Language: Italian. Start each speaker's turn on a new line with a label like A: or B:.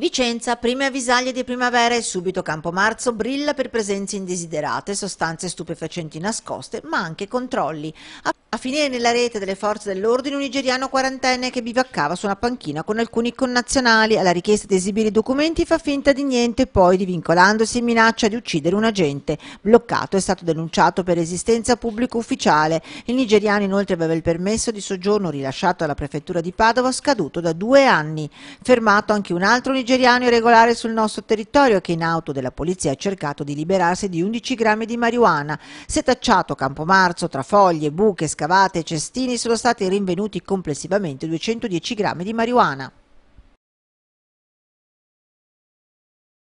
A: Vicenza, prime avvisaglie di primavera e subito campo marzo brilla per presenze indesiderate, sostanze stupefacenti nascoste, ma anche controlli. A finire nella rete delle forze dell'ordine un nigeriano quarantenne che bivaccava su una panchina con alcuni connazionali. Alla richiesta di esibire i documenti fa finta di niente, poi divincolandosi minaccia di uccidere un agente. Bloccato è stato denunciato per esistenza pubblico ufficiale. Il nigeriano inoltre aveva il permesso di soggiorno rilasciato alla prefettura di Padova scaduto da due anni. Fermato anche un altro nigeriano nigeriano irregolare sul nostro territorio che in auto della polizia ha cercato di liberarsi di 11 grammi di marijuana. Setacciato Campomarzo tra foglie, buche, scavate e cestini sono stati rinvenuti complessivamente 210 grammi di marijuana.